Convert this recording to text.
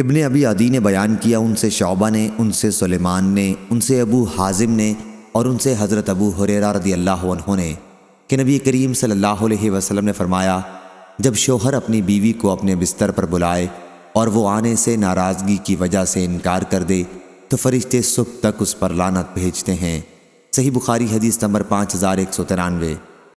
इब्ने अबी अदी ने बयान किया उनसे शौबा ने उनसे सुलेमान ने उनसे अबू हाजिम ने और उनसे हज़रत अबू हुरेरा रदी अल्लाह ने कि नबी करीम सल्लल्लाहु अलैहि वसल्लम ने फ़रमाया जब शोहर अपनी बीवी को अपने बिस्तर पर बुलाए और वो आने से नाराज़गी की वजह से इनकार कर दे तो फरिश्ते सुख तक उस पर लानत भेजते हैं सही बुखारी हदीस नंबर पाँच हज़ार एक सौ तिरानवे